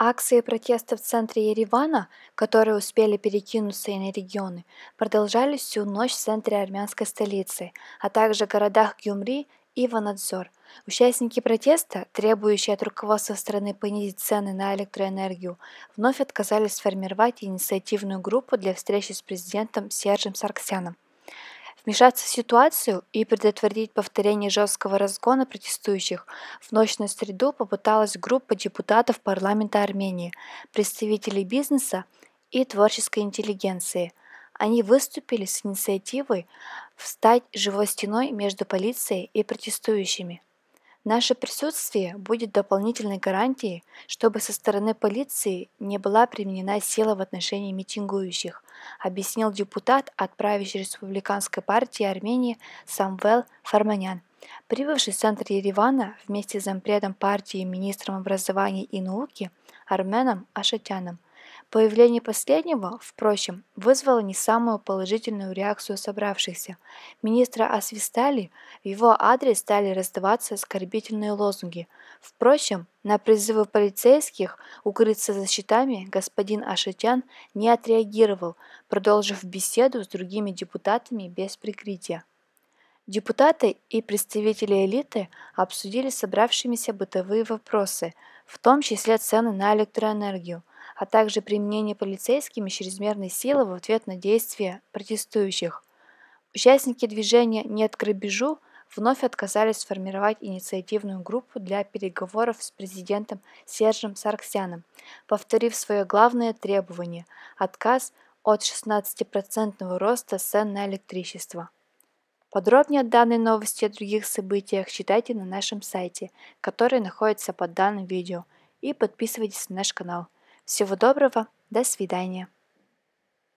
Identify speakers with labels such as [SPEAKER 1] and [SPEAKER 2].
[SPEAKER 1] Акции протеста в центре Еревана, которые успели перекинуться и на регионы, продолжались всю ночь в центре армянской столицы, а также в городах Гюмри и Ванадзор. Участники протеста, требующие от руководства страны понизить цены на электроэнергию, вновь отказались сформировать инициативную группу для встречи с президентом Сержем Сарксяном – вмешаться в ситуацию и предотвратить повторение жесткого разгона протестующих в ночную среду попыталась группа депутатов парламента Армении, представителей бизнеса и творческой интеллигенции. Они выступили с инициативой встать живой стеной между полицией и протестующими – Наше присутствие будет дополнительной гарантией, чтобы со стороны полиции не была применена сила в отношении митингующих, объяснил депутат от правящей республиканской партии Армении Самвел Фарманян. Прибывший в центр Еревана вместе с зампредом партии и министром образования и науки Арменом Ашатяном – Появление последнего, впрочем, вызвало не самую положительную реакцию собравшихся. Министра освистали, в его адрес стали раздаваться оскорбительные лозунги. Впрочем, на призывы полицейских укрыться за щитами господин Ашатян не отреагировал, продолжив беседу с другими депутатами без прикрытия. Депутаты и представители элиты обсудили собравшимися бытовые вопросы, в том числе цены на электроэнергию, а также применение полицейскими чрезмерной силы в ответ на действия протестующих. Участники движения «Нет грабежу» вновь отказались сформировать инициативную группу для переговоров с президентом Сержем Сарксяном, повторив свое главное требование – отказ от 16% процентного роста цен на электричество. Подробнее о данной новости и других событиях читайте на нашем сайте, который находится под данным видео, и подписывайтесь на наш канал – всего доброго, до свидания.